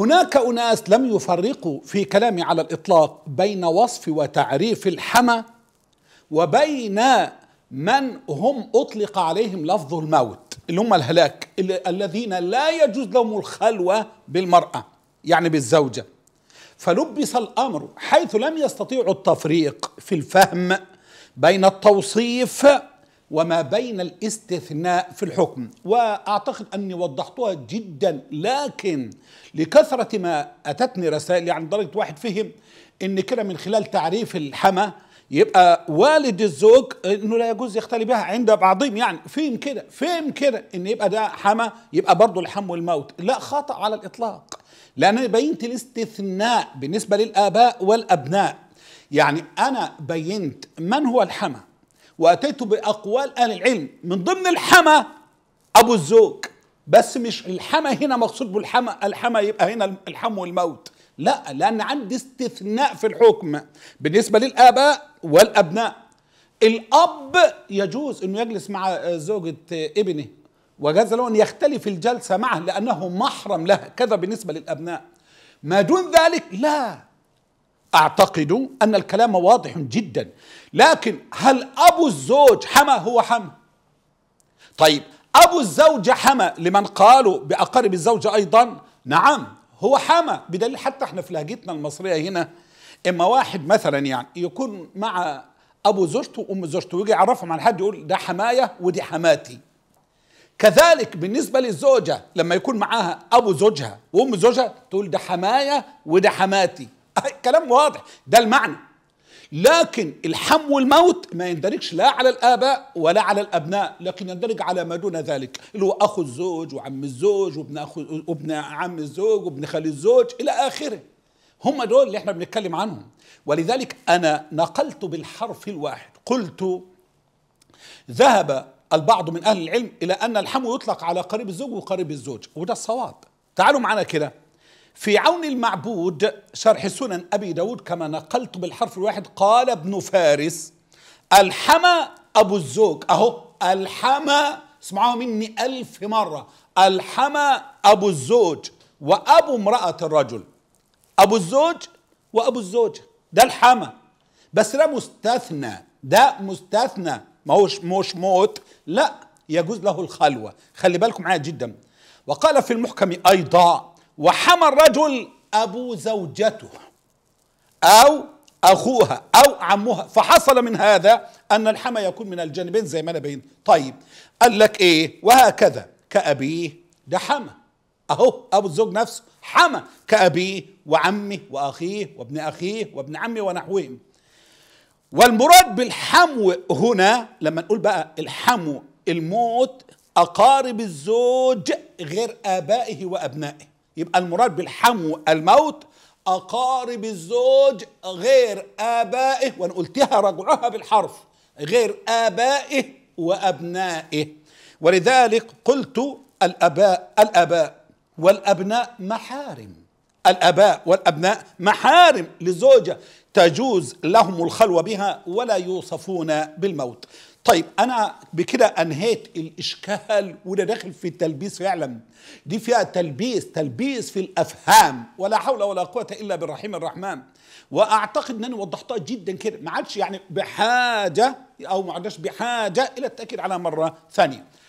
هناك أناس لم يفرقوا في كلامي على الإطلاق بين وصف وتعريف الحمى وبين من هم أطلق عليهم لفظ الموت اللي هم الهلاك الذين لا يجوز لهم الخلوة بالمرأة يعني بالزوجة فلبس الأمر حيث لم يستطيعوا التفريق في الفهم بين التوصيف وما بين الاستثناء في الحكم وأعتقد أني وضحتها جدا لكن لكثرة ما أتتني رسائل يعني درجة واحد فهم أن كده من خلال تعريف الحمى يبقى والد الزوج انه لا يجوز يختلي بها عند بعضهم يعني فهم كده فهم كده ان يبقى ده حمى يبقى برضه الحم والموت لا خطا على الاطلاق لان انا بينت الاستثناء بالنسبه للاباء والابناء يعني انا بينت من هو الحمى واتيت باقوال اهل العلم من ضمن الحمى ابو الزوج بس مش الحمى هنا مقصود بالحمى الحمى يبقى هنا الحم والموت لا لان عندي استثناء في الحكم بالنسبه للاباء والابناء الاب يجوز انه يجلس مع زوجه ابنه وجاز له ان يختلف الجلسه معه لانه محرم لها كذا بالنسبه للابناء ما دون ذلك لا أعتقد أن الكلام واضح جدا لكن هل أبو الزوج حمى هو حمى طيب أبو الزوجة حمى لمن قالوا بأقارب الزوجة أيضا نعم هو حمى بدليل حتى احنا في لهجتنا المصرية هنا إما واحد مثلا يعني يكون مع أبو زوجته وأم زوجته ويجي يعرفهم على حد يقول ده حماية ودي حماتي كذلك بالنسبة للزوجة لما يكون معاها أبو زوجها وأم زوجها تقول ده حماية وده حماتي كلام واضح ده المعنى لكن الحم والموت ما يندرجش لا على الآباء ولا على الأبناء لكن يندرج على ما دون ذلك اللي هو أخو الزوج وعم الزوج وابن, أخو وابن عم الزوج وابن خالي الزوج إلى آخره هم دول اللي احنا بنتكلم عنهم ولذلك أنا نقلت بالحرف الواحد قلت ذهب البعض من أهل العلم إلى أن الحم يطلق على قريب الزوج وقريب الزوج وده الصواب تعالوا معنا كده في عون المعبود شرح سنن أبي داود كما نقلت بالحرف الواحد قال ابن فارس الحمى أبو الزوج أهو الحمى اسمعوها مني ألف مرة الحمى أبو الزوج وأبو امرأة الرجل أبو الزوج وأبو الزوجة ده الحمى بس ده مستثنى ده مستثنى ما هوش مش موت لا يجوز له الخلوة خلي بالكم معايا جدا وقال في المحكم أيضا وحمى الرجل أبو زوجته أو أخوها أو عمها فحصل من هذا أن الحمى يكون من الجانبين زي ما أنا بين طيب قال لك إيه وهكذا كأبيه ده حمى أهو أبو الزوج نفسه حمى كأبيه وعمه وأخيه وابن أخيه وابن عمه ونحوهم والمراد بالحمو هنا لما نقول بقى الحمو الموت أقارب الزوج غير آبائه وأبنائه يبقى المراد بالحمو الموت أقارب الزوج غير آبائه وأنا قلتها رجعها بالحرف غير آبائه وأبنائه ولذلك قلت الأباء الأباء والأبناء محارم الآباء والأبناء محارم للزوجة تجوز لهم الخلوة بها ولا يوصفون بالموت طيب انا بكده انهيت الاشكال وده داخل في التلبيس فعلا دي فيها تلبيس تلبيس في الافهام ولا حول ولا قوه الا بالرحيم الرحمن واعتقد انني وضحتها جدا كده ما عادش يعني بحاجه او ما عادش بحاجه الى التاكيد على مره ثانيه